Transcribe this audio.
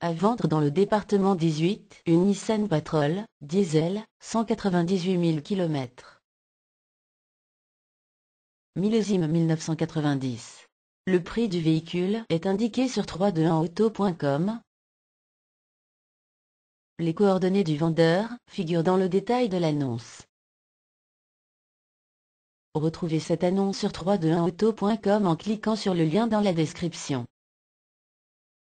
À vendre dans le département 18, une Nissan Patrol, diesel, 198 000 km. Millésime 1990. Le prix du véhicule est indiqué sur 321auto.com. Les coordonnées du vendeur figurent dans le détail de l'annonce. Retrouvez cette annonce sur 321auto.com en cliquant sur le lien dans la description.